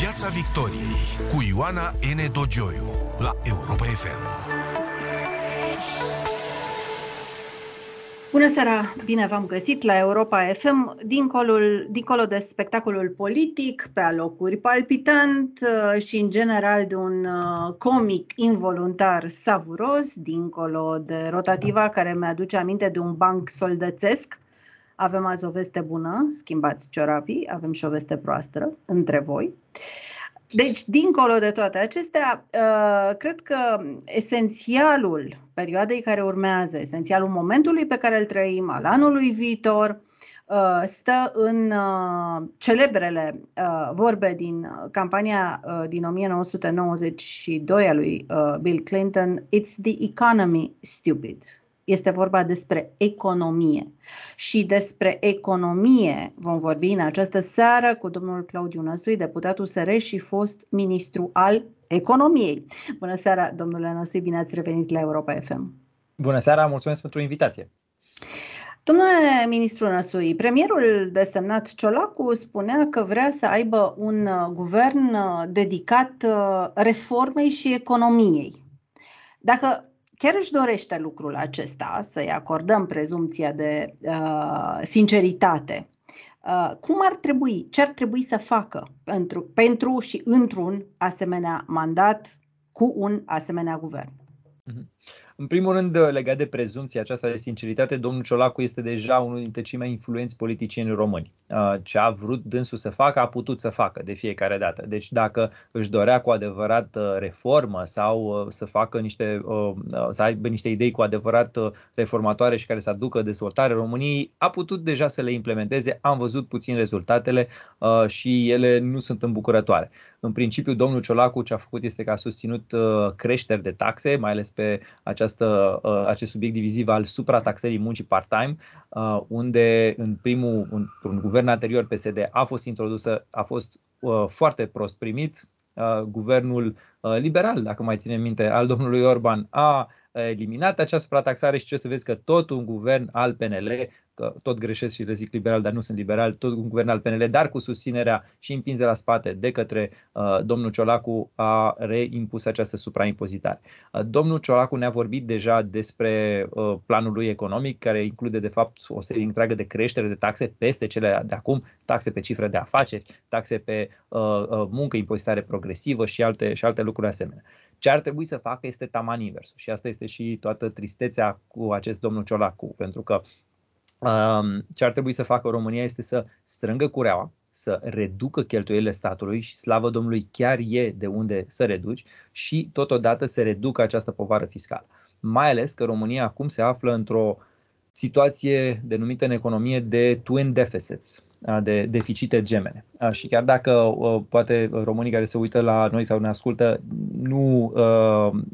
Piața Victoriei cu Ioana N. Dogioiu la Europa FM. Bună seara, bine v-am găsit la Europa FM, dincolo, dincolo de spectacolul politic, pe alocuri palpitant uh, și în general de un uh, comic involuntar savuros, dincolo de rotativa care mi-aduce aminte de un banc soldățesc, avem azi o veste bună, schimbați ciorapii, avem și o veste proastră între voi. Deci, dincolo de toate acestea, uh, cred că esențialul perioadei care urmează, esențialul momentului pe care îl trăim, al anului viitor, uh, stă în uh, celebrele vorbe din campania din 1992 a lui Bill Clinton, It's the economy, stupid. Este vorba despre economie. Și despre economie vom vorbi în această seară cu domnul Claudiu Năsui, deputatul SR și fost ministru al economiei. Bună seara, domnule Năsui, bine ați revenit la Europa FM. Bună seara, mulțumesc pentru invitație. Domnule ministru Năsui, premierul desemnat Ciolacu spunea că vrea să aibă un uh, guvern uh, dedicat uh, reformei și economiei. Dacă chiar își dorește lucrul acesta, să-i acordăm prezumția de uh, sinceritate, uh, cum ar trebui, ce ar trebui să facă pentru, pentru și într-un asemenea mandat cu un asemenea guvern? Mhm. În primul rând, uh, legat de prezumția aceasta de sinceritate, domnul Ciolacu este deja unul dintre cei mai influenți politicieni români. Uh, ce a vrut dânsul să facă, a putut să facă de fiecare dată. Deci dacă își dorea cu adevărat uh, reformă sau să facă niște, să aibă niște idei cu adevărat reformatoare și care să aducă dezvoltare României, a putut deja să le implementeze. Am văzut puțin rezultatele și ele nu sunt îmbucurătoare. În principiu, domnul Ciolacu ce a făcut este că a susținut uh, creșteri de taxe, mai ales pe această, uh, acest subiect diviziv al suprataxării muncii part-time, uh, unde în primul, într-un guvern anterior PSD a fost introdusă, a fost foarte prost primit, guvernul liberal, dacă mai ține minte, al domnului Orban a eliminat această suprataxare și ce să vezi că tot un guvern al PNL că tot greșesc și le zic liberal, dar nu sunt liberal, tot un guvern al PNL, dar cu susținerea și împins de la spate de către uh, domnul Ciolacu a reimpus această supraimpozitare. Uh, domnul Ciolacu ne-a vorbit deja despre uh, planul lui economic, care include de fapt o serie întreagă de creștere de taxe peste cele de acum, taxe pe cifre de afaceri, taxe pe uh, uh muncă, impozitare progresivă și alte, și alte lucruri asemenea. Ce ar trebui să facă este taman inversul și asta este și toată tristețea cu acest domnul Ciolacu, pentru că ce ar trebui să facă România este să strângă cureaua, să reducă cheltuielile statului și slavă Domnului chiar e de unde să reduci și totodată să reducă această povară fiscală. Mai ales că România acum se află într-o situație denumită în economie de twin deficits, de deficite gemene. Și chiar dacă poate românii care se uită la noi sau ne ascultă nu,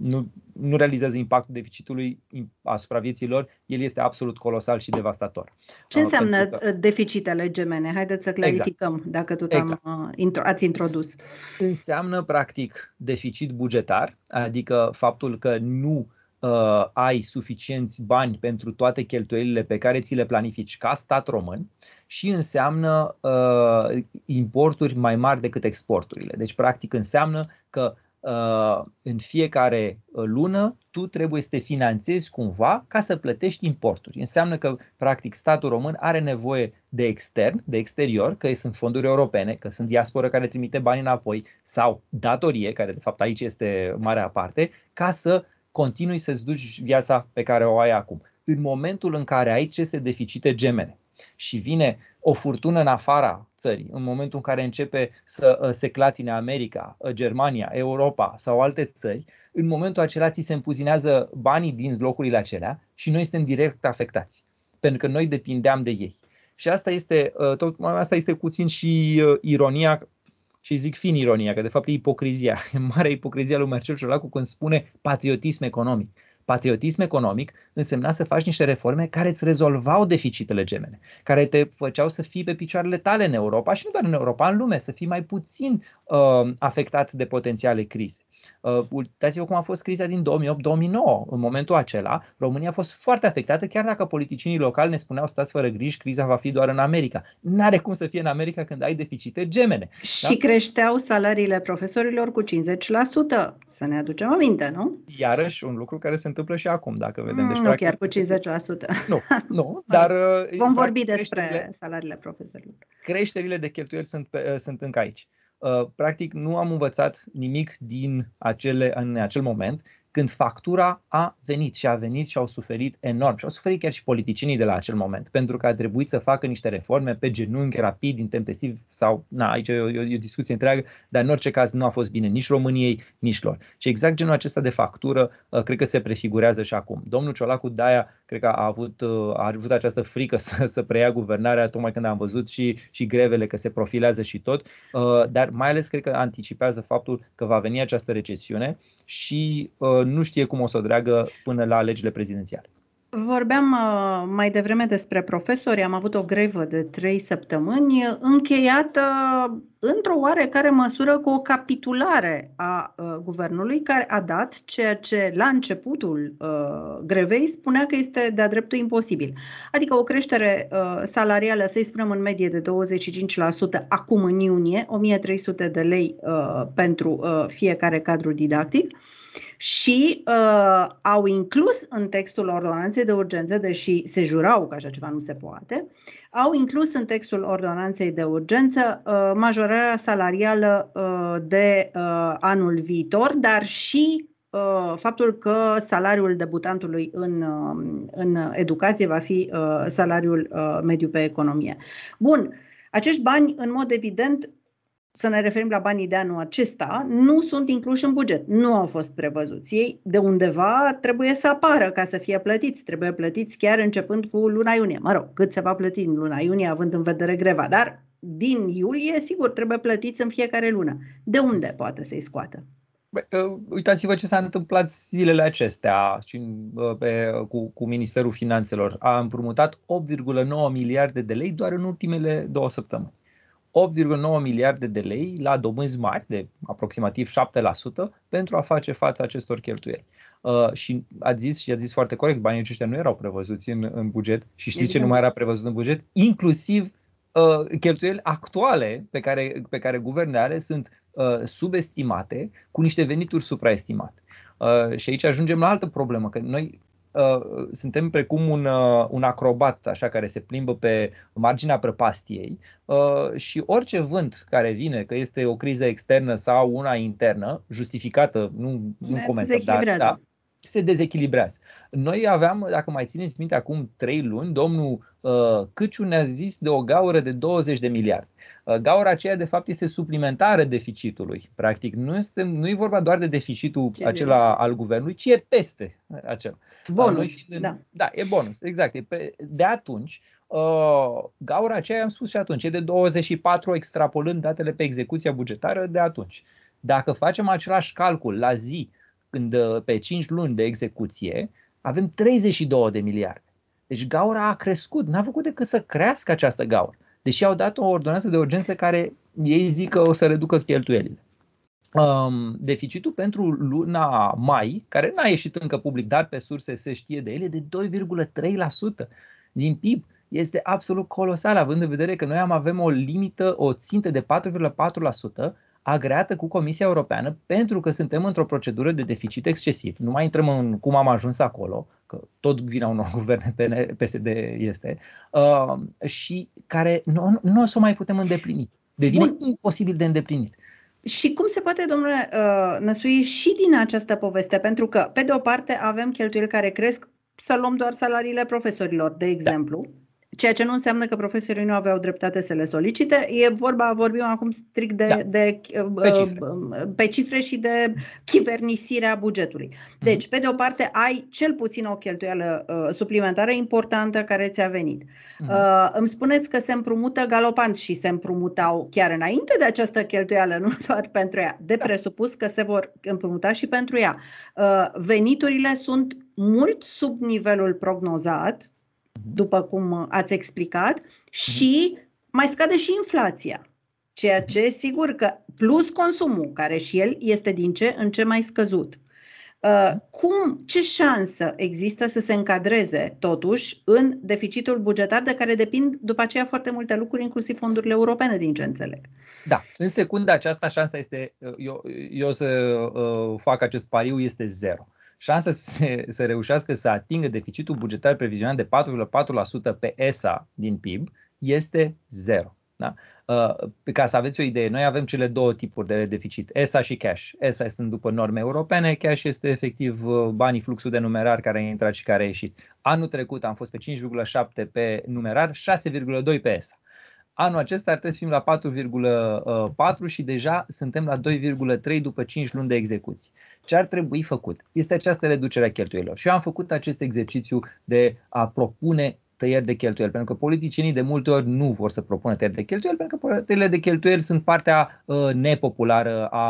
nu, nu realizează impactul deficitului asupra vieții lor, el este absolut colosal și devastator. Ce înseamnă că... deficitele gemene? Haideți să exact. clarificăm exact. dacă tot exact. am, ați introdus. Înseamnă practic deficit bugetar, adică faptul că nu uh, uh, ai suficienți bani pentru toate cheltuielile pe care ți le planifici ca stat român și înseamnă uh, importuri mai mari decât exporturile. Deci, practic, înseamnă că uh, în fiecare lună tu trebuie să te finanțezi cumva ca să plătești importuri. Înseamnă că, practic, statul român are nevoie de extern, de exterior, că sunt fonduri europene, că sunt diasporă care trimite bani înapoi sau datorie, care de fapt aici este marea parte, ca să continui să-ți duci viața pe care o ai acum. În momentul în care ai aceste deficite gemene și vine o furtună în afara țării, în momentul în care începe să uh, se clatine America, uh, Germania, Europa sau alte țări, în momentul acela ți se împuzinează banii din locurile acelea și noi suntem direct afectați, pentru că noi depindeam de ei. Și asta este, uh, tot, asta este puțin și ironia și zic fin ironia, că de fapt e ipocrizia. E mare ipocrizia lui Marcel Ciolacu când spune patriotism economic. Patriotism economic însemna să faci niște reforme care îți rezolvau deficitele gemene, care te făceau să fii pe picioarele tale în Europa și nu doar în Europa, în lume, să fii mai puțin uh, afectat de potențiale crize. Uh, uitați-vă cum a fost criza din 2008-2009. În momentul acela, România a fost foarte afectată, chiar dacă politicienii locali ne spuneau stați fără griji, criza va fi doar în America. N-are cum să fie în America când ai deficite gemene. Și da? creșteau salariile profesorilor cu 50%, să ne aducem aminte, nu? Iarăși un lucru care se întâmplă și acum, dacă vedem. Deci, mm, deci, nu practic, chiar cu 50%. Nu, nu dar... Uh, vom exact, vorbi despre salariile profesorilor. Creșterile de cheltuieli sunt, uh, sunt încă aici. Uh, practic nu am învățat nimic din acele, în acel moment când factura a venit și a venit și au suferit enorm și au suferit chiar și politicienii de la acel moment, pentru că a trebuit să facă niște reforme pe genunchi, rapid, intempestiv sau, na, aici e o, e o, e o discuție întreagă, dar în orice caz nu a fost bine nici României, nici lor. Și exact genul acesta de factură uh, cred că se prefigurează și acum. Domnul Ciolacu de-aia cred că a avut, uh, a avut această frică să, să preia guvernarea, tocmai când am văzut și, și grevele că se profilează și tot, uh, dar mai ales cred că anticipează faptul că va veni această recesiune și uh, nu știe cum o să o dreagă până la alegerile prezidențiale. Vorbeam uh, mai devreme despre profesori, am avut o grevă de trei săptămâni, încheiată uh, într-o oarecare măsură cu o capitulare a uh, guvernului care a dat ceea ce la începutul grevei spunea că este de-a dreptul imposibil. Adică o creștere salarială, să-i spunem în medie de 25% acum în iunie, 1300 de lei pentru fiecare cadru didactic, și uh, au inclus în textul ordonanței de urgență, deși se jurau că așa ceva nu se poate, au inclus în textul ordonanței de urgență uh, majorarea salarială uh, de uh, anul viitor, dar și uh, faptul că salariul debutantului în, uh, în educație va fi uh, salariul uh, mediu pe economie. Bun, acești bani, în mod evident, să ne referim la banii de anul acesta, nu sunt incluși în buget, nu au fost prevăzuți. Ei de undeva trebuie să apară ca să fie plătiți, trebuie plătiți chiar începând cu luna iunie. Mă rog, cât se va plăti în luna iunie, având în vedere greva, dar din iulie, sigur, trebuie plătiți în fiecare lună. De unde poate să-i scoată? Uh, uitați-vă ce s-a întâmplat zilele acestea uh, cu, cu Ministerul Finanțelor. A împrumutat 8,9 miliarde de lei doar în ultimele două săptămâni. 8,9 miliarde de lei la dobânzi mari, de aproximativ 7%, pentru a face față acestor cheltuieli. Uh, și a zis și a zis foarte corect, banii aceștia nu erau prevăzuți în, în buget și știți Evident. ce nu mai era prevăzut în buget? Inclusiv uh, cheltuieli actuale pe care, pe care guvernele are sunt uh, subestimate cu niște venituri supraestimate. Uh, și aici ajungem la altă problemă, că noi Uh, suntem precum un, uh, un acrobat așa care se plimbă pe marginea prăpastiei uh, și orice vânt care vine, că este o criză externă sau una internă, justificată, nu, nu comentăm, dar da, se dezechilibrează. Noi aveam, dacă mai țineți minte, acum trei luni, domnul uh, Căciu ne-a zis de o gaură de 20 de miliarde. Uh, gaura aceea, de fapt, este suplimentară deficitului. Practic, nu, este, nu e vorba doar de deficitul Ce acela e? al guvernului, ci e peste acela. Bonus, Noi, da. Da, e bonus, exact. E pe, de atunci, uh, gaura aceea, am spus și atunci, e de 24 extrapolând datele pe execuția bugetară de atunci. Dacă facem același calcul la zi, când uh, pe 5 luni de execuție avem 32 de miliarde. Deci gaura a crescut, n-a făcut decât să crească această gaură. Deși au dat o ordonanță de urgență care ei zic că o să reducă cheltuielile. Um, deficitul pentru luna mai, care n-a ieșit încă public, dar pe surse se știe de ele, de 2,3% din PIB. Este absolut colosal, având în vedere că noi am avem o limită, o țintă de 4,4%, agreată cu Comisia Europeană pentru că suntem într-o procedură de deficit excesiv. Nu mai intrăm în cum am ajuns acolo, că tot vina unor guverne PSD este, uh, și care nu, nu o să o mai putem îndeplini. Devine Bun. imposibil de îndeplinit. Și cum se poate, domnule uh, Năsui, și din această poveste? Pentru că, pe de o parte, avem cheltuieli care cresc, să luăm doar salariile profesorilor, de da. exemplu. Da Ceea ce nu înseamnă că profesorii nu aveau dreptate să le solicite. E vorba, vorbim acum strict de, da. de uh, pe, cifre. Uh, pe cifre și de chivernisirea bugetului. Mhm. Deci, pe de o parte, ai cel puțin o cheltuială uh, suplimentară importantă care ți-a venit. Uh-huh. Uh, îmi spuneți că se împrumută galopant și se împrumutau chiar înainte de această cheltuială, nu doar pentru ea. De da. presupus că se vor împrumuta și pentru ea. Uh, veniturile sunt mult sub nivelul prognozat după cum ați explicat, mhm. și mai scade și inflația. Ceea ce, mhm. sigur că, plus consumul, care și el este din ce în ce mai scăzut. Uh, mhm. cum, ce șansă există să se încadreze, totuși, în deficitul bugetar de care depind după aceea foarte multe lucruri, inclusiv fondurile europene, din ce înțeleg? Da, în secunda aceasta șansa este, eu, eu să uh, fac acest pariu, este zero șansa să, se, să reușească să atingă deficitul bugetar previzionat de 4,4% pe ESA din PIB este zero. Da? Uh, ca să aveți o idee, noi avem cele două tipuri de deficit, ESA și cash. ESA este după norme europene, cash este efectiv uh, banii, fluxul de numerar care a intrat și care a ieșit. Anul trecut am fost pe 5,7 pe numerar, 6,2 pe ESA. Anul acesta ar trebui să fim la 4,4 uh, și deja suntem la 2,3 după 5 luni de execuții. Ce ar trebui făcut? Este această reducere a cheltuielor. Și eu am făcut acest exercițiu de a propune tăieri de cheltuieli, pentru că politicienii de multe ori nu vor să propună tăieri de cheltuieli, pentru că tăierile de cheltuieli sunt partea uh, nepopulară a,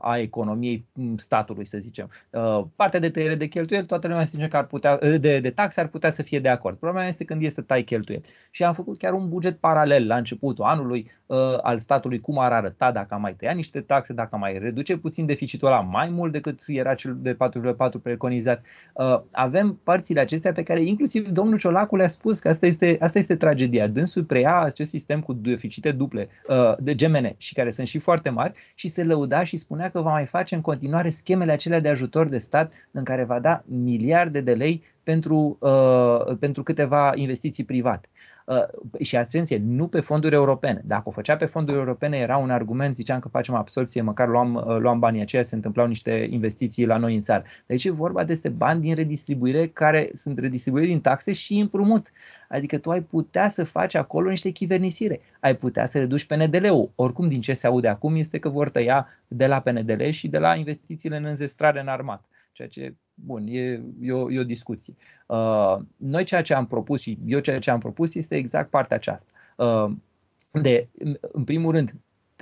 a economiei mm, statului, să zicem. Uh, partea de tăiere de cheltuieli, toată lumea zice că ar putea, uh, de, de taxe ar putea să fie de acord. Problema este când este să tai cheltuieli. Și am făcut chiar un buget paralel la începutul anului uh, al statului, cum ar arăta dacă am mai tăia niște taxe, dacă mai reduce puțin deficitul ăla mai mult decât era cel de 4,4 preconizat. Uh, avem părțile acestea pe care inclusiv domnul Ciolacu le-a spus spus că asta este, asta este tragedia. Dânsul preia acest sistem cu deficite duple uh, de gemene și care sunt și foarte mari și se lăuda și spunea că va mai face în continuare schemele acelea de ajutor de stat în care va da miliarde de lei pentru, uh, pentru câteva investiții private. Uh, și atenție, nu pe fonduri europene. Dacă o făcea pe fonduri europene, era un argument, ziceam că facem absorpție, măcar luam, uh, luam banii aceia, se întâmplau niște investiții la noi în țară. Deci e vorba despre bani din redistribuire care sunt redistribuite din taxe și împrumut. Adică tu ai putea să faci acolo niște chivernisire, ai putea să reduci PNDL-ul. Oricum, din ce se aude acum este că vor tăia de la PNDL și de la investițiile în înzestrare în armat ceea ce, bun, e, e, o, e o discuție. Uh, noi ceea ce am propus și eu ceea ce am propus este exact partea aceasta. Uh, de, în primul rând,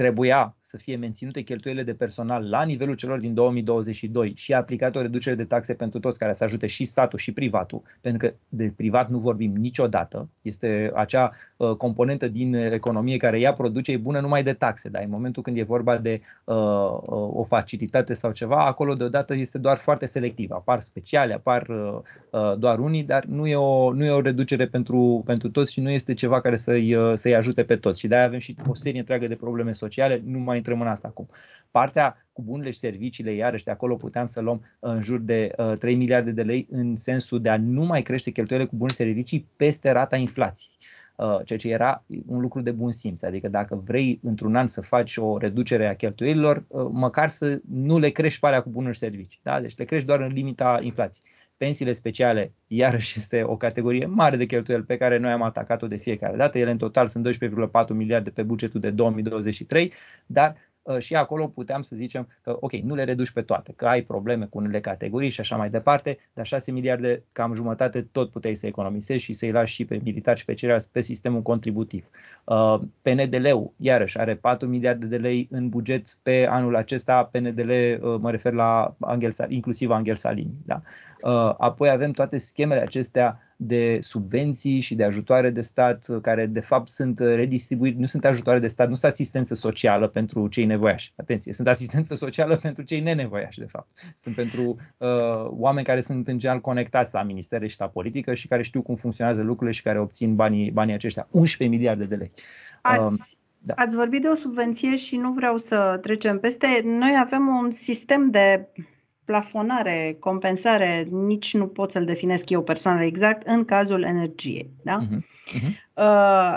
trebuia să fie menținute cheltuielile de personal la nivelul celor din 2022 și a aplicat o reducere de taxe pentru toți care să ajute și statul și privatul, pentru că de privat nu vorbim niciodată, este acea uh, componentă din economie care ea produce, e bună numai de taxe, dar în momentul când e vorba de uh, uh o facilitate sau ceva, acolo deodată este doar foarte selectivă, apar speciale, apar uh, uh, doar unii, dar nu e o, nu e o reducere pentru, pentru toți și nu este ceva care să-i, uh, să-i ajute pe toți și de-aia avem și o serie întreagă de probleme sociale sociale, nu mai intrăm în asta acum. Partea cu bunurile și serviciile, iarăși de acolo puteam să luăm în jur de 3 uh, miliarde de lei în sensul de a nu mai crește cheltuielile cu bunuri și servicii peste rata inflației uh, ceea ce era un lucru de bun simț. Adică dacă vrei într-un an să faci o reducere a cheltuielilor, uh, măcar să nu le crești pe alea cu bunuri și servicii. Da? Deci le crești doar în limita inflației. Pensiile speciale, iarăși, este o categorie mare de cheltuieli pe care noi am atacat-o de fiecare dată. Ele, în total, sunt 12,4 miliarde pe bugetul de 2023, dar uh, și acolo puteam să zicem că, ok, nu le reduci pe toate, că ai probleme cu unele categorii și așa mai departe, dar 6 miliarde, cam jumătate, tot puteai să economisești și să-i lași și pe militar și pe ceilalți pe sistemul contributiv. Uh, PNDL-ul, iarăși, are 4 miliarde de lei în buget pe anul acesta, PNDL, uh, mă refer la Angel, inclusiv Angel Salini, da? Uh, apoi avem toate schemele acestea de subvenții și de ajutoare de stat, uh, care de fapt sunt uh, redistribuite, nu sunt ajutoare de stat, nu sunt asistență socială pentru cei nevoiași. Atenție, sunt asistență socială pentru cei nenevoiași, de fapt. Sunt pentru uh, oameni care sunt în general conectați la ministere și la politică și care știu cum funcționează lucrurile și care obțin banii, banii aceștia. 11 miliarde de lei. Ați, um, da. Ați vorbit de o subvenție și nu vreau să trecem peste. Noi avem un sistem de plafonare, compensare, nici nu pot să-l definesc eu personal exact, în cazul energiei. Da? Uh-huh. Uh-huh.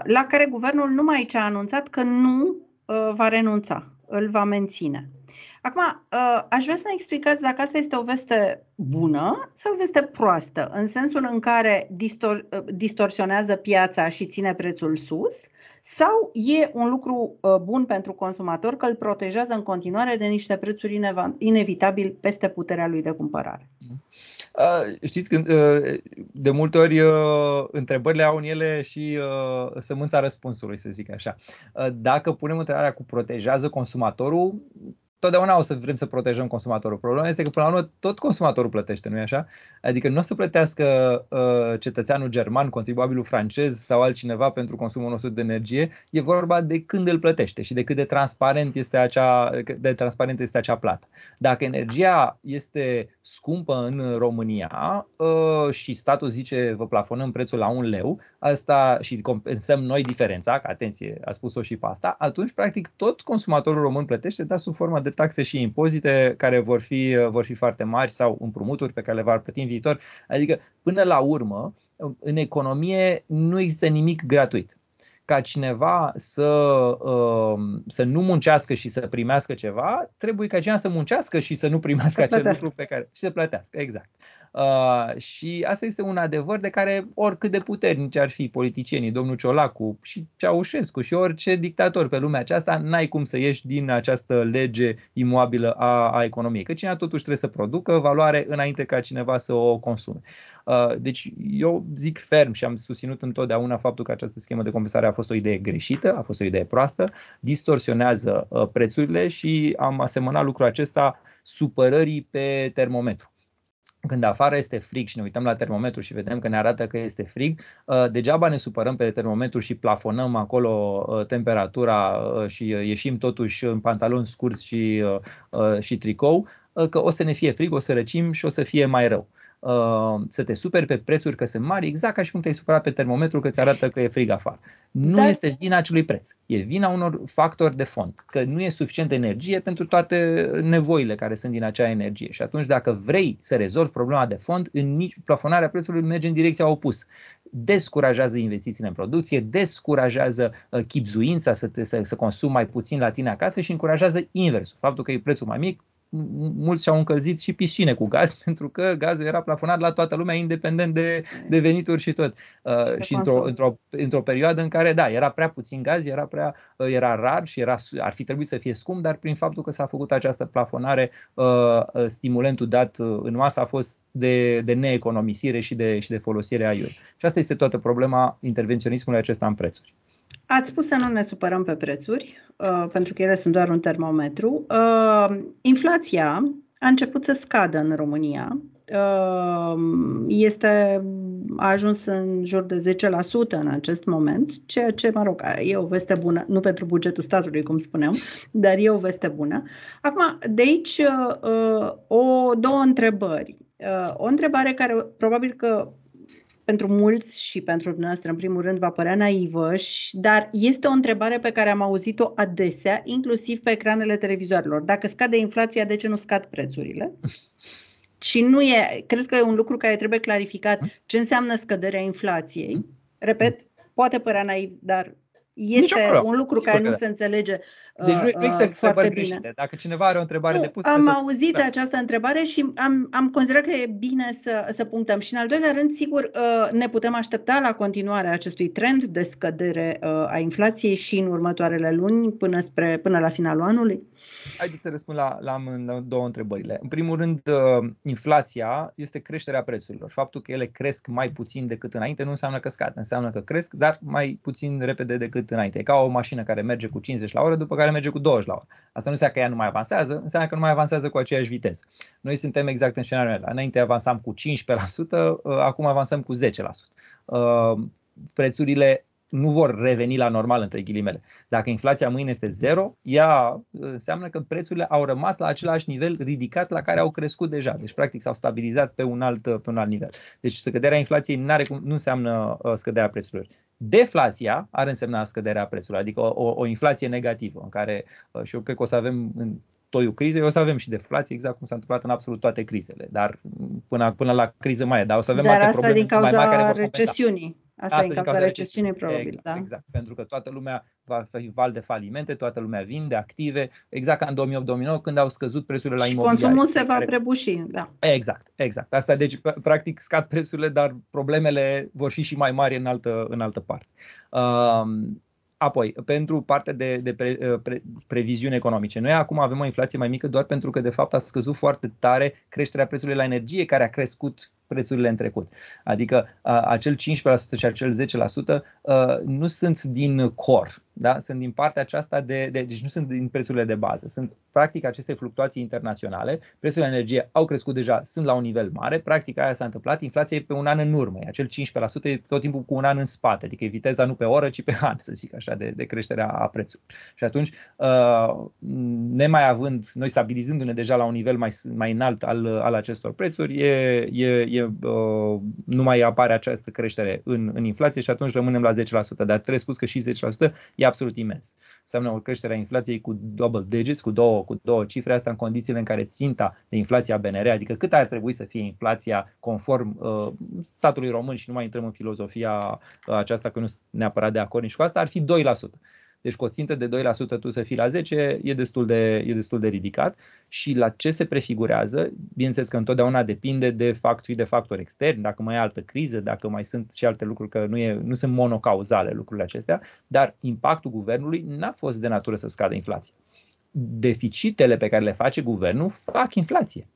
La care guvernul numai ce a anunțat că nu uh, va renunța, îl va menține. Acum, uh, aș vrea să ne explicați dacă asta este o veste bună sau o veste proastă, în sensul în care distor- uh, distorsionează piața și ține prețul sus, sau e un lucru uh, bun pentru consumator că îl protejează în continuare de niște prețuri inevitabil peste puterea lui de cumpărare. Știți, când, de multe ori întrebările au în ele și sămânța răspunsului, să zic așa. Dacă punem întrebarea cu protejează consumatorul, totdeauna o să vrem să protejăm consumatorul. Problema este că, până la urmă, tot consumatorul plătește, nu-i așa? Adică nu o să plătească uh, cetățeanul german, contribuabilul francez sau altcineva pentru consumul nostru de energie. E vorba de când îl plătește și de cât de transparent este acea, de transparent este acea plată. Dacă energia este scumpă în România uh, și statul zice vă plafonăm prețul la un leu asta și compensăm noi diferența, că atenție, a spus-o și pe asta, atunci, practic, tot consumatorul român plătește, dar sub formă de taxe și impozite care vor fi, vor fi foarte mari sau împrumuturi pe care le va plăti în viitor. Adică, până la urmă, în economie nu există nimic gratuit ca cineva să, uh, să nu muncească și să primească ceva, trebuie ca cineva să muncească și să nu primească acel lucru pe care. și să plătească, exact. Uh, și asta este un adevăr de care oricât de puternici ar fi politicienii, domnul Ciolacu și Ceaușescu și orice dictator pe lumea aceasta, n-ai cum să ieși din această lege imobilă a, a economiei. Că cineva totuși trebuie să producă valoare înainte ca cineva să o consume. Uh, deci eu zic ferm și am susținut întotdeauna faptul că această schemă de compensare a fost o idee greșită, a fost o idee proastă, distorsionează uh, prețurile și am asemănat lucrul acesta supărării pe termometru când afară este frig și ne uităm la termometru și vedem că ne arată că este frig, uh, degeaba ne supărăm pe termometru și plafonăm acolo uh, temperatura uh, și ieșim totuși în pantaloni scurți și, și tricou, că o să ne fie frig, o să răcim și o să fie mai rău. Uh, să te superi pe prețuri că sunt mari, exact ca și cum te-ai supărat pe termometru că ți arată că e frig afară. Nu Dar... este vina acelui preț, e vina unor factori de fond, că nu e suficientă energie pentru toate nevoile care sunt din acea energie. Și atunci dacă vrei să rezolvi problema de fond, în nici plafonarea prețului merge în direcția opusă descurajează investițiile în producție, descurajează uh, chipzuința să, te, să, să consumi mai puțin la tine acasă și încurajează inversul. Faptul că e prețul mai mic, mulți și-au încălzit și piscine cu gaz, pentru că gazul era plafonat la toată lumea, independent de, de venituri și tot. Uh, și într-o, într-o, într-o perioadă în care, da, era prea puțin gaz, era prea uh, era rar și era, ar fi trebuit să fie scump, dar prin faptul că s-a făcut această plafonare, uh, uh stimulentul dat uh, în masă a fost de, de neeconomisire și de, și de folosire aiure. Și asta este toată problema intervenționismului acesta în prețuri. Ați spus să nu ne supărăm pe prețuri, uh, pentru că ele sunt doar un termometru. Uh, inflația a început să scadă în România. Uh, este a ajuns în jur de 10% în acest moment, ceea ce, mă rog, e o veste bună, nu pentru bugetul statului, cum spuneam, dar e o veste bună. Acum, de aici, uh, o, două întrebări. Uh, o întrebare care probabil că pentru mulți și pentru dumneavoastră, în primul rând, va părea naivă, dar este o întrebare pe care am auzit-o adesea, inclusiv pe ecranele televizoarelor. Dacă scade inflația, de ce nu scad prețurile? Și nu e, cred că e un lucru care trebuie clarificat. Ce înseamnă scăderea inflației? Mm. Repet, poate părea naiv, dar este un lucru care nu da. se înțelege Deci nu, nu uh, există uh, foarte bine. Greșite. Dacă cineva are o întrebare de pus... Am auzit da. această întrebare și am, am considerat că e bine să, să punctăm. Și în al doilea rând, sigur, uh, ne putem aștepta la continuarea acestui trend de scădere a inflației și în următoarele luni până, spre, până la finalul anului? Haideți să răspund la, la, la două întrebările. În primul rând, inflația este creșterea prețurilor. Faptul că ele cresc mai puțin decât înainte nu înseamnă că scad, înseamnă că cresc, dar mai puțin repede decât cât înainte. E ca o mașină care merge cu 50 la oră, după care merge cu 20 la oră. Asta nu înseamnă că ea nu mai avansează, înseamnă că nu mai avansează cu aceeași viteză. Noi suntem exact în scenariul ăla. Înainte avansam cu 15%, acum avansăm cu 10%. Ă, prețurile nu vor reveni la normal, între ghilimele. Dacă inflația mâine este zero, ea uh, înseamnă că prețurile au rămas la același nivel ridicat la care au crescut deja. Deci, practic, s-au stabilizat pe un alt, uh, pe un alt nivel. Deci, scăderea inflației nu înseamnă uh, scăderea prețurilor. Deflația ar însemna scăderea prețurilor, adică o, o inflație negativă, în care, și eu cred că o să avem în toiul crizei, o să avem și deflație, exact cum s-a întâmplat în absolut toate crizele, dar mm, până, până la criză mai e, dar o să avem dar alte asta probleme din cauza mai mari care recesiunii. Compensa. Asta, Asta e în cauza recesiunii, probabil. Exact, da? exact, pentru că toată lumea va fi val de falimente, toată lumea vinde active, exact ca în 2008-2009, când au scăzut prețurile la imobiliare. Și consumul se va care... prăbuși, da. Exact, exact. Asta, deci, practic, scad prețurile, dar problemele vor fi și mai mari în altă, în altă parte. Um, Apoi, pentru partea de, de pre, uh, pre, previziuni economice, noi acum avem o inflație mai mică doar pentru că, de fapt, a scăzut foarte tare creșterea prețului la energie, care a crescut prețurile în trecut. Adică acel 15% și acel 10% nu sunt din core, da? sunt din partea aceasta de, de. deci nu sunt din prețurile de bază. Sunt practic aceste fluctuații internaționale. Prețurile energie au crescut deja, sunt la un nivel mare. Practic aia s-a întâmplat. Inflația e pe un an în urmă. Acel 15% e tot timpul cu un an în spate. Adică e viteza nu pe oră, ci pe an, să zic așa, de, de creșterea a prețului. Și atunci, ne mai având, noi stabilizându-ne deja la un nivel mai, mai înalt al, al acestor prețuri, e, e, e Uh, nu mai apare această creștere în, în inflație și atunci rămânem la 10%. Dar trebuie spus că și 10% e absolut imens. Înseamnă o creștere a inflației cu double digits, cu două, cu două cifre, asta în condițiile în care ținta de inflația BNR, adică cât ar trebui să fie inflația conform uh, statului român și nu mai intrăm în filozofia uh, aceasta că nu sunt neapărat de acord nici cu asta, ar fi 2%. Deci cu o țintă de 2% tu să fii la 10 e destul, de, e destul de ridicat și la ce se prefigurează, bineînțeles că întotdeauna depinde de factori, de factori externi, dacă mai e altă criză, dacă mai sunt și alte lucruri, că nu, e, nu sunt monocauzale lucrurile acestea, dar impactul guvernului n-a fost de natură să scadă inflația. Deficitele pe care le face guvernul fac inflație.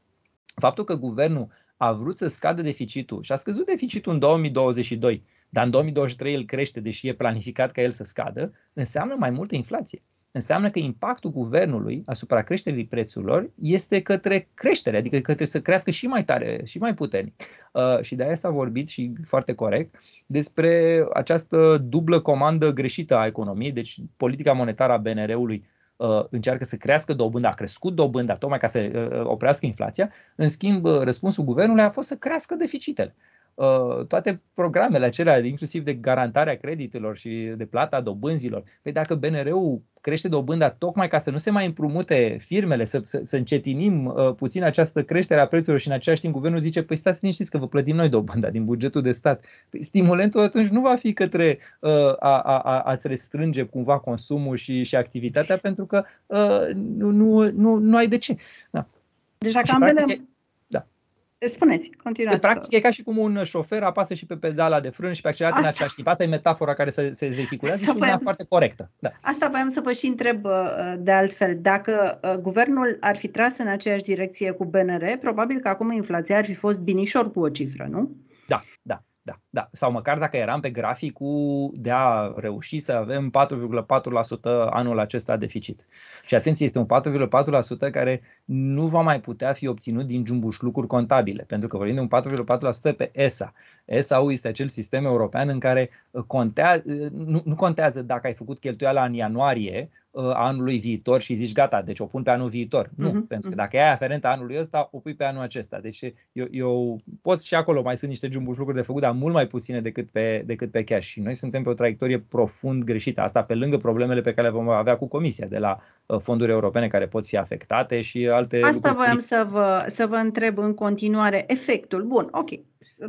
Faptul că guvernul a vrut să scadă deficitul și a scăzut deficitul în 2022 dar în 2023 el crește, deși e planificat ca el să scadă, înseamnă mai multă inflație. Înseamnă că impactul guvernului asupra creșterii prețurilor este către creștere, adică către să crească și mai tare, și mai puternic. Uh, și de aia s-a vorbit și foarte corect despre această dublă comandă greșită a economiei, deci politica monetară a BNR-ului uh, încearcă să crească dobânda, a crescut dobânda tocmai ca să uh, uh, oprească inflația, în schimb răspunsul guvernului a fost să crească deficitele. Uh, toate programele acelea, inclusiv de garantarea creditelor și de plata dobânzilor. Păi dacă BNR-ul crește dobânda tocmai ca să nu se mai împrumute firmele, să, să, să încetinim uh, puțin această creștere a prețurilor și în același timp guvernul zice, păi stați liniștiți că vă plătim noi dobânda din bugetul de stat. Păi stimulentul atunci nu va fi către uh, a, a, a, a-ți restrânge cumva consumul și, și activitatea pentru că uh, nu, nu, nu, nu ai de ce. Da. Deci dacă am Practic, Spuneți, continuați. De, deci, practic e ca și cum un șofer apasă și pe pedala de frână și pe accelerator Asta... în același timp. Asta e metafora care se, se vehiculează Asta și una foarte corectă. Da. Asta voiam să vă și întreb uh, de altfel. Dacă uh, guvernul ar fi tras în aceeași direcție cu BNR, probabil că acum inflația ar fi fost binișor cu o cifră, nu? Da, da, da. Da, sau măcar dacă eram pe graficul de a reuși să avem 4,4% anul acesta deficit. Și atenție, este un 4,4% care nu va mai putea fi obținut din jumbuș lucruri contabile, pentru că vorbim de un 4,4% pe ESA. ESA-ul este acel sistem european în care uh, contează, uh, nu, nu contează dacă ai făcut cheltuiala în ianuarie, uh, anului viitor și zici gata, deci o pun pe anul viitor. Nu, uh-huh. pentru că mhm. dacă e aferentă anului ăsta, o pui pe anul acesta. Deci eu, eu pot și acolo mai sunt niște jumbuș lucruri de făcut, dar mult mai mai puține decât pe, decât pe cash. Și noi suntem pe o traiectorie profund greșită. Asta pe lângă problemele pe care le vom avea cu Comisia, de la uh, fonduri europene care pot fi afectate și alte. Asta voiam să vă, să vă întreb în continuare. Efectul, bun, ok.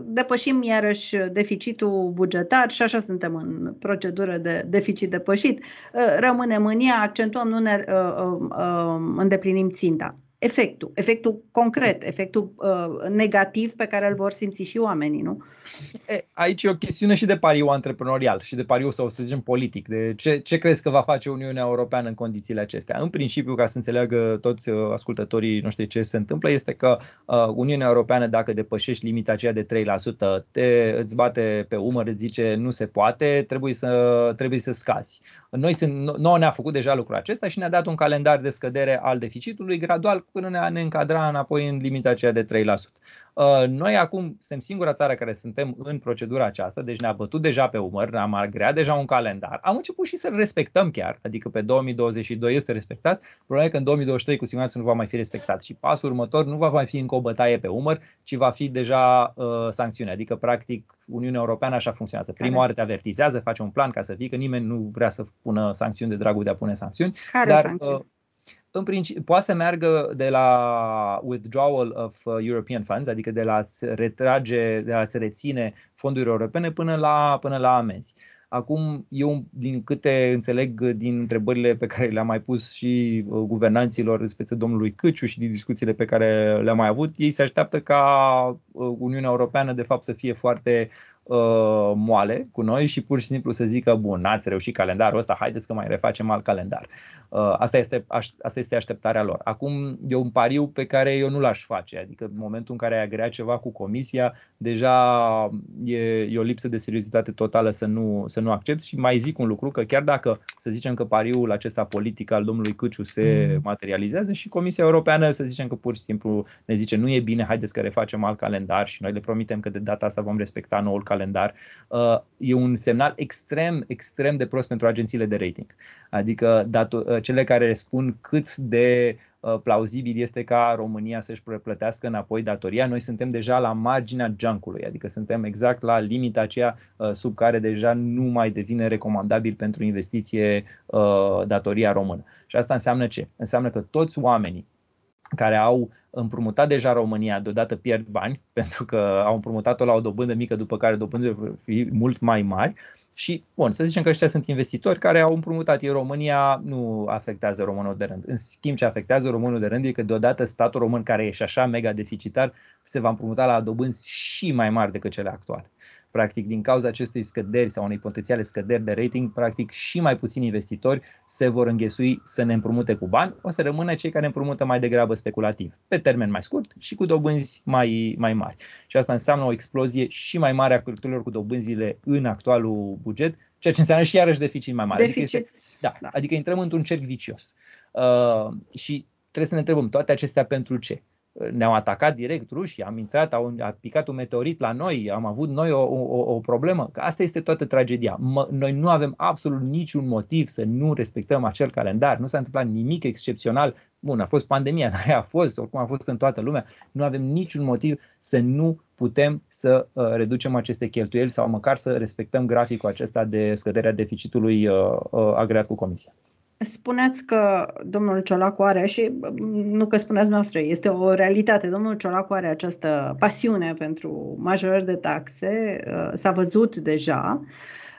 Depășim iarăși deficitul bugetar și așa suntem în procedură de deficit depășit. Uh, rămânem în ea, accentuăm, nu ne uh, îndeplinim ținta efectul, efectul concret, efectul uh, negativ pe care îl vor simți și oamenii, nu? E, aici e o chestiune și de pariu antreprenorial și de pariu, sau să zicem, politic. De ce, ce crezi că va face Uniunea Europeană în condițiile acestea? În principiu, ca să înțeleagă toți uh, ascultătorii noștri ce se întâmplă, este că uh, Uniunea Europeană, dacă depășești limita aceea de 3%, te, îți bate pe umăr, îți zice nu se poate, trebuie să, trebuie să scazi. Noi sunt, nouă ne-a făcut deja lucrul acesta și ne-a dat un calendar de scădere al deficitului gradual până ne, ne încadra înapoi în limita aceea de 3%. Uh, noi acum suntem singura țară care suntem în procedura aceasta, deci ne-a bătut deja pe umăr, ne-am agreat deja un calendar. Am început și să-l respectăm chiar, adică pe 2022 este respectat, problema e că în 2023 cu siguranță nu va mai fi respectat și pasul următor nu va mai fi încă o bătaie pe umăr, ci va fi deja uh, sancțiune. Adică, practic, Uniunea Europeană așa funcționează. Prima care? oară te avertizează, face un plan ca să fii, că nimeni nu vrea să pună sancțiuni de dragul de a pune sancțiuni. Care dar, sancțiuni? Uh, în principi, poate să meargă de la withdrawal of uh, European funds, adică de la a-ți retrage, de la a-ți reține fonduri europene până la, până la amenzi. Acum, eu, din câte înțeleg din întrebările pe care le-am mai pus și uh, guvernanților, respectiv domnului Căciu și din discuțiile pe care le-am mai avut, ei se așteaptă ca uh, Uniunea Europeană, de fapt, să fie foarte uh, moale cu noi și pur și simplu să zică, bun, ați reușit calendarul ăsta, haideți că mai refacem alt calendar. Uh, asta, este, aș, asta este așteptarea lor. Acum e un pariu pe care eu nu l-aș face, adică în momentul în care ai agrea ceva cu comisia, deja e, e o lipsă de seriozitate totală să nu, să nu accept și mai zic un lucru, că chiar dacă să zicem că pariul acesta politic al domnului Căciu se mm. materializează și Comisia Europeană să zicem că pur și simplu ne zice nu e bine, haideți că refacem alt calendar și noi le promitem că de data asta vom respecta noul calendar calendar, uh, e un semnal extrem, extrem de prost pentru agențiile de rating. Adică uh, cele care spun cât de uh, plauzibil este ca România să-și plătească înapoi datoria. Noi suntem deja la marginea junkului, adică suntem exact la limita aceea sub care deja nu mai devine recomandabil pentru investiție datoria română. Și asta înseamnă ce? Înseamnă că toți oamenii care au împrumutat deja România, deodată pierd bani, pentru că au împrumutat-o la o dobândă mică, după care dobândele vor fi mult mai mari. Și, bun, să zicem că ăștia sunt investitori care au împrumutat. Ei, România nu afectează românul de rând. În schimb, ce afectează românul de rând e că deodată statul român, care e și așa mega deficitar, se va împrumuta la dobânzi și mai mari decât cele actuale. Practic, din cauza acestei scăderi sau unei potențiale scăderi de rating, practic și mai puțini investitori se vor înghesui să ne împrumute cu bani, o să rămână cei care împrumută mai degrabă speculativ, pe termen mai scurt și cu dobânzi mai, mai mari. Și asta înseamnă o explozie și mai mare a cheltuielor cu dobânzile în actualul buget, ceea ce înseamnă și iarăși deficit mai mare. Deficit. Adică, este, da, da. adică intrăm într-un cerc vicios. Uh, și trebuie să ne întrebăm toate acestea pentru ce? ne-au atacat direct rușii, am intrat, au, a picat un meteorit la noi, am avut noi o, o, o problemă. Că asta este toată tragedia. Mă, noi nu avem absolut niciun motiv să nu respectăm acel calendar. Nu s-a întâmplat nimic excepțional. Bun, a fost pandemia, aia a fost, oricum a fost în toată lumea. Nu avem niciun motiv să nu putem să uh, reducem aceste cheltuieli sau măcar să respectăm graficul acesta de scăderea deficitului uh, uh, agreat cu Comisia. Spuneți că domnul Ciolacu are și, nu că spuneți noastră, este o realitate. Domnul Ciolacu are această pasiune pentru majorări de taxe, uh, s-a văzut deja.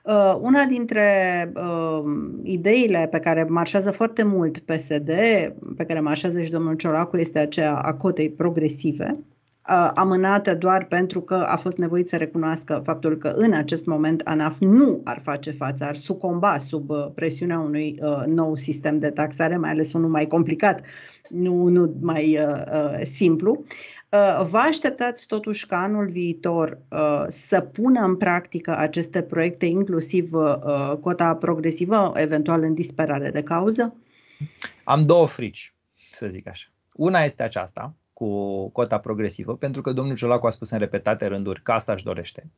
Uh, una dintre uh, ideile pe care marșează foarte mult PSD, pe care marșează și domnul Ciolacu, este aceea a cotei progresive. Uh, amânată doar pentru că a fost nevoit să recunoască faptul că în acest moment ANAF nu ar face față, ar sucomba sub uh, presiunea unui uh, nou sistem de taxare, mai ales unul mai complicat, nu unul mai simplu. Vă așteptați totuși ca anul viitor să pună în practică aceste proiecte, inclusiv cota progresivă, eventual în disperare de cauză? Am două frici, să zic așa. Una este aceasta, cu cota progresivă, pentru că domnul Ciolacu a spus în repetate rânduri că asta își dorește.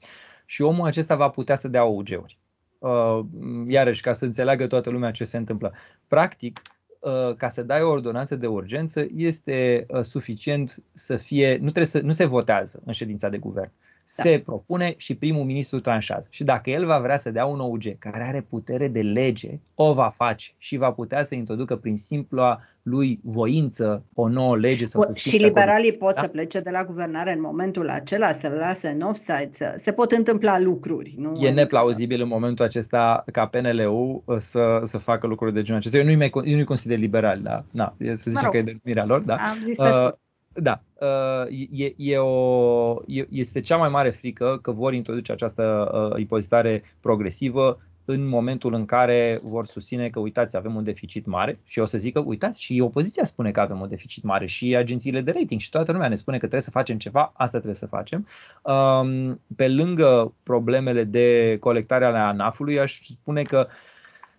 Și omul acesta va putea să dea OUG-uri. Uh, iarăși, ca să înțeleagă toată lumea ce se întâmplă. Practic, uh, ca să dai o ordonanță de urgență, este uh, suficient să fie, nu, trebuie să, nu se votează în ședința de guvern. Da. se da. propune și primul ministru tranșează. Și dacă el va vrea să dea un OUG care are putere de lege, o va face și va putea să introducă prin simpla lui voință o nouă lege. Sau să și liberalii acolo. pot da? să plece de la guvernare în momentul acela, să-l lase în offside, se pot întâmpla lucruri. Nu? E neplauzibil în momentul acesta ca PNL-ul uh, să, să facă lucruri de genul acesta. Eu nu-i, mai, eu nu-i consider liberal, dar na, să zicem mă rog, că e de mirea lor. Da? Am zis pe uh, da, uh, e, e o, este cea mai mare frică că vor introduce această uh, impozitare progresivă în momentul în care vor susține că uitați, avem un deficit mare și o să zică, uitați, și opoziția spune că avem un deficit mare și agențiile de rating și toată lumea ne spune că trebuie să facem ceva, asta trebuie să facem. Um, pe lângă problemele de colectare ale ANAF-ului, aș spune că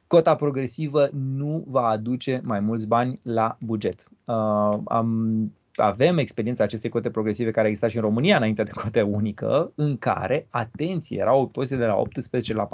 cota progresivă nu va aduce mai mulți bani la buget. Uh, am avem experiența acestei cote progresive care exista și în România înainte de cote unică, în care, atenție, erau impozite de la 18 la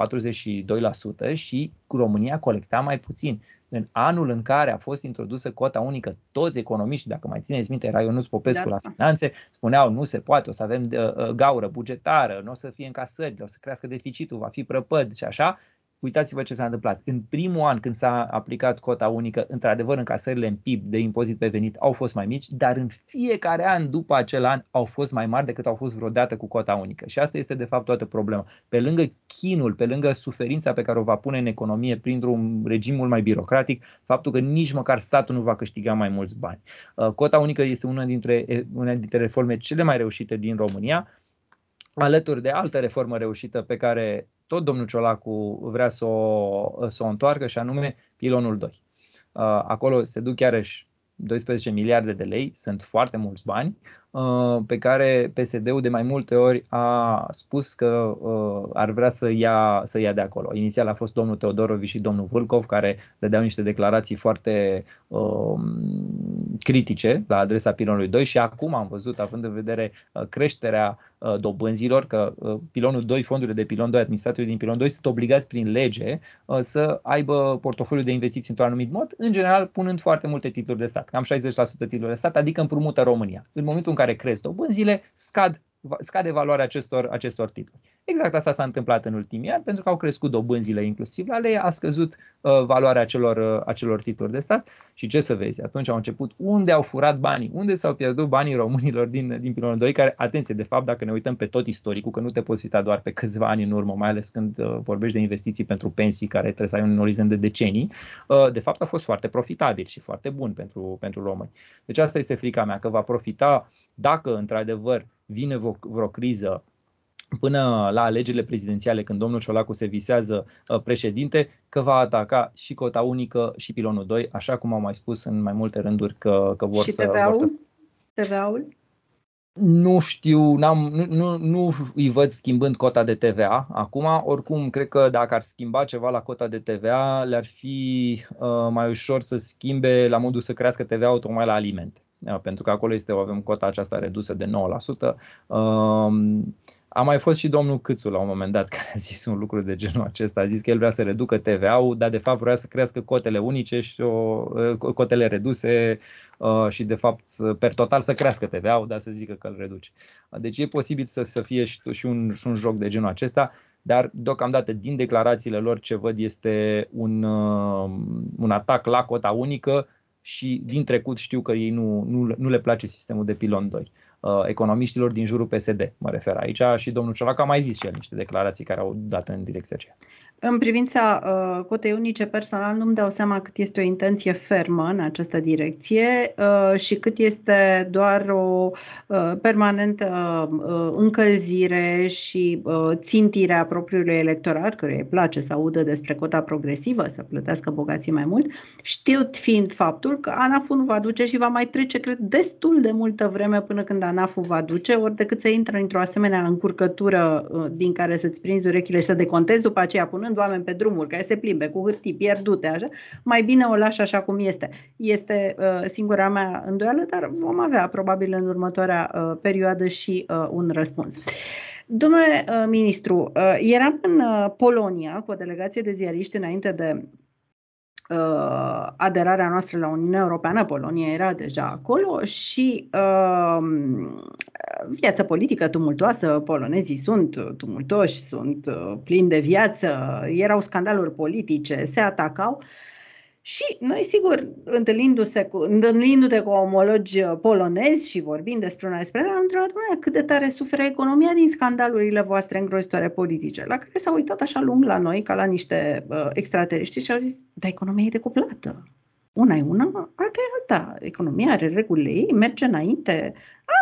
42% și România colecta mai puțin. În anul în care a fost introdusă cota unică, toți economiștii, dacă mai țineți minte, era Ionuț Popescu da. la da. finanțe, spuneau nu se poate, o să avem uh, uh, gaură bugetară, nu o să fie încasări, o să crească deficitul, va fi prăpăd și așa uitați-vă ce s-a întâmplat. În primul an când s-a aplicat cota unică, într-adevăr încasările în PIB de impozit pe venit au fost mai mici, dar în fiecare an după acel an au fost mai mari decât au fost vreodată cu cota unică. Și asta este de fapt toată problema. Pe lângă chinul, pe lângă suferința pe care o va pune în economie printr-un regim mult mai birocratic, faptul că nici măcar statul nu va câștiga mai mulți bani. Uh, cota unică este una dintre, una dintre reforme cele mai reușite din România alături de altă reformă reușită pe care tot domnul Ciolacu vrea să o, să o întoarcă și anume pilonul 2. Uh, acolo se duc chiar și 12 miliarde de lei, sunt foarte mulți bani, Uh, pe care PSD-ul de mai multe ori a spus că uh, ar vrea să ia, să ia de acolo. Inițial a fost domnul Teodorovi și domnul Vulcov, care dădeau niște declarații foarte um, critice la adresa pilonului 2 și acum am văzut, având în vedere uh, creșterea dobânzilor, că pilonul 2, fondurile de pilon 2, administratorii din pilon 2 sunt obligați prin lege să aibă portofoliul de investiții într-un anumit mod, în general punând foarte multe titluri de stat, cam 60% titluri de stat, adică împrumută România. În momentul în care care cresc dobânzile, scad scade valoarea acestor, acestor titluri. Exact asta s-a întâmplat în ultimii ani, pentru că au crescut dobânzile inclusiv la lei, a scăzut uh, valoarea acelor, uh, acelor titluri de stat și ce să vezi, atunci au început unde au furat banii, unde s-au pierdut banii românilor din, din pilonul 2, care, atenție, de fapt, dacă ne uităm pe tot istoricul, că nu te poți uita doar pe câțiva ani în urmă, mai ales când uh, vorbești de investiții pentru pensii, care trebuie să ai un orizont de decenii, uh, de fapt a fost foarte profitabil și foarte bun pentru, pentru români. Deci asta este frica mea, că va profita dacă într-adevăr vine vreo criză până la alegerile prezidențiale, când domnul Ciolacu se visează uh, președinte, că va ataca și cota unică și pilonul 2, așa cum au mai spus în mai multe rânduri că, că vor, și să, TVA-ul? vor să... TVA-ul? Nu știu, n-am, nu, nu, nu îi văd schimbând cota de TVA acum. Oricum, cred că dacă ar schimba ceva la cota de TVA, le-ar fi uh, mai ușor să schimbe la modul să crească TVA-ul tocmai la alimente Uh, pentru că acolo este, avem cota aceasta redusă de 9%. Um, a mai fost și domnul Câțu la un moment dat care a zis un lucru de genul acesta. A zis că el vrea să reducă TVA-ul, dar de fapt vrea să crească cotele unice și o, uh, cotele reduse uh, și de fapt per total să crească TVA-ul, dar să zică că îl reduce. Deci e posibil să, să fie și un, și un joc de genul acesta, dar deocamdată din declarațiile lor ce văd este un, un atac la cota unică și din trecut știu că ei nu, nu, nu le place sistemul de pilon 2. Uh, economiștilor din jurul PSD, mă refer aici, și domnul Ciolac a mai zis și el niște declarații care au dat în direcția aceea. În privința uh, cotei unice, personal nu-mi dau seama cât este o intenție fermă în această direcție uh, și cât este doar o uh, permanentă uh, încălzire și uh, a propriului electorat, care îi place să audă despre cota progresivă, să plătească bogații mai mult, știut fiind faptul că ANAF-ul nu va duce și va mai trece, cred, destul de multă vreme până când ANAF-ul va duce, ori decât să intre într-o asemenea încurcătură uh, din care să-ți prinzi urechile și să decontezi după aceea până punând oameni pe drumuri care se plimbe cu hârtii pierdute, așa, mai bine o lași așa cum este. Este uh, singura mea îndoială, dar vom avea probabil în următoarea uh, perioadă și uh, un răspuns. Domnule uh, ministru, uh, eram în uh, Polonia cu o delegație de ziariști înainte de uh, aderarea noastră la Uniunea Europeană, Polonia era deja acolo și uh, viața politică tumultoasă, polonezii sunt tumultoși, sunt uh, plini de viață, erau scandaluri politice, se atacau. Uh, și noi, sigur, întâlnindu-se cu, întâlnindu-te cu omologi polonezi și vorbind despre una despre alta, am întrebat, mâine, cât de tare suferă economia din scandalurile voastre îngrozitoare politice, la care s-au uitat așa lung la noi, ca la niște uh, extraterestri și au zis, dar economia e decuplată. Una e una, alta e alta. Economia are regulile ei, merge înainte.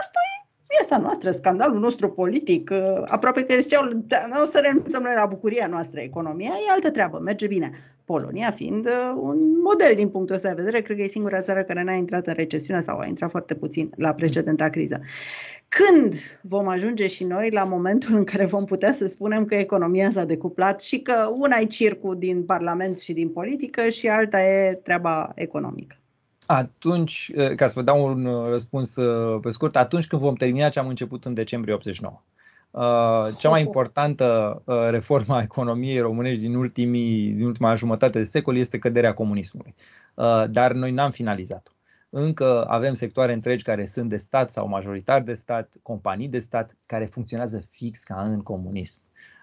Asta e viața noastră, scandalul nostru politic, aproape că ziceau, da, nu o să renunțăm noi la bucuria noastră, economia e altă treabă, merge bine. Polonia fiind uh, un model din punctul ăsta de vedere, cred că e singura țară care n-a intrat în recesiune sau a intrat foarte puțin la precedenta criză. Când vom ajunge și noi la momentul în care vom putea să spunem că economia s-a decuplat și că una e circul din Parlament și din politică și alta e treaba economică? Atunci, uh, ca să vă dau un uh, răspuns pe scurt, atunci când vom termina ce am început în decembrie 89. Uh, cea mai importantă uh, reformă a economiei românești din, ultimii, din ultima jumătate de secol este căderea comunismului. Uh, dar noi n-am finalizat-o. Încă avem sectoare întregi care sunt de stat sau majoritar de stat, companii de stat, care funcționează fix ca în comunism.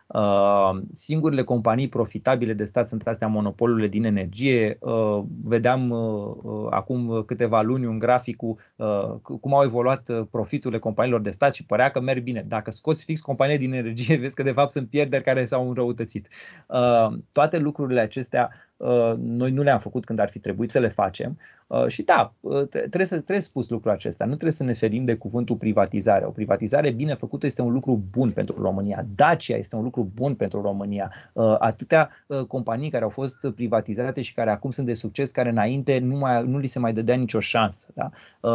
Uh, singurele companii profitabile de stat sunt astea monopolurile din energie. Uh, vedeam uh, uh acum câteva luni un grafic cu uh, cum au evoluat uh, profiturile companiilor de stat și părea că merg bine. Dacă scoți fix companiile din energie, vezi că de fapt sunt pierderi care s-au înrăutățit. Toate lucrurile acestea Uh, noi nu le-am făcut când ar fi trebuit să le facem. Uh, și da, uh, trebuie să trebuie spus lucrul acesta. Nu trebuie să ne ferim de cuvântul privatizare. O privatizare bine făcută este un lucru bun pentru România. Dacia este un lucru bun pentru România. Atâtea companii care au fost privatizate și care acum sunt de succes, care înainte nu, mai, nu li se mai dădea nicio șansă. Da?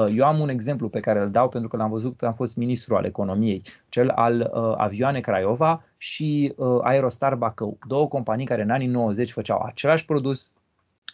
Eu am un exemplu pe care îl dau pentru că l-am văzut că am fost ministru al economiei, cel al avioane Craiova, și uh, Aerostar Bacău, două companii care în anii 90 făceau același produs,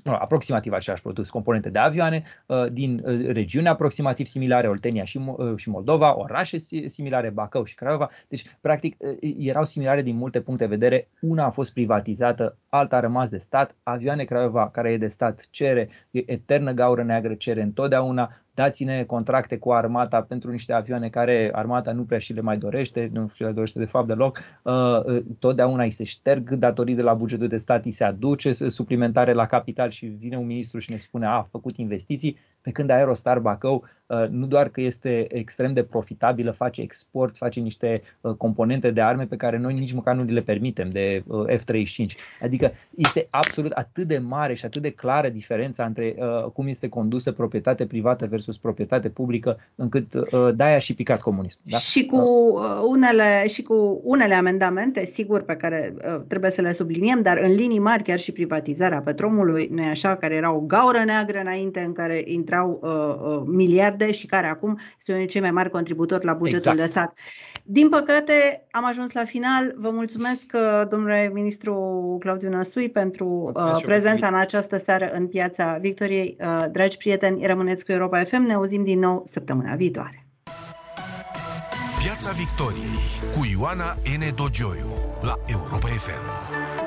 aproximativ același produs, componente de avioane, uh, din uh, regiuni aproximativ similare, Oltenia și, uh, și Moldova, orașe similare, Bacău și Craiova. Deci, practic, uh, erau similare din multe puncte de vedere. Una a fost privatizată, alta a rămas de stat. Avioane Craiova, care e de stat, cere, e eternă gaură neagră, cere întotdeauna dați-ne contracte cu armata pentru niște avioane care armata nu prea și le mai dorește, nu și le dorește de fapt deloc, uh, uh, totdeauna îi se șterg, datorii de la bugetul de stat îi se aduce, suplimentare la capital și vine un ministru și ne spune a, a făcut investiții, pe când Aerostar Bacău uh, nu doar că este extrem de profitabilă, face export, face niște componente de arme pe care noi nici măcar nu le permitem de F-35. Adică este absolut atât de mare și atât de clară diferența între cum este condusă proprietate privată versus versus proprietate publică, încât uh, de-aia și picat comunism. Da? Și, cu uh, unele, și cu unele amendamente, sigur, pe care uh, trebuie să le subliniem, dar în linii mari chiar și privatizarea petromului, nu așa, care era o gaură neagră înainte în care intrau uh, uh, miliarde și care acum este unul dintre cei mai mari contributori la bugetul exact. de stat. Din păcate, am ajuns la final. Vă mulțumesc, domnule ministru Claudiu Năsui, pentru uh, prezența în această seară în piața Victoriei. Uh, dragi prieteni, rămâneți cu Europa FM. FM. Ne auzim din nou săptămâna viitoare. Piața Victoriei cu Ioana N. Dogioiu, la Europa FM.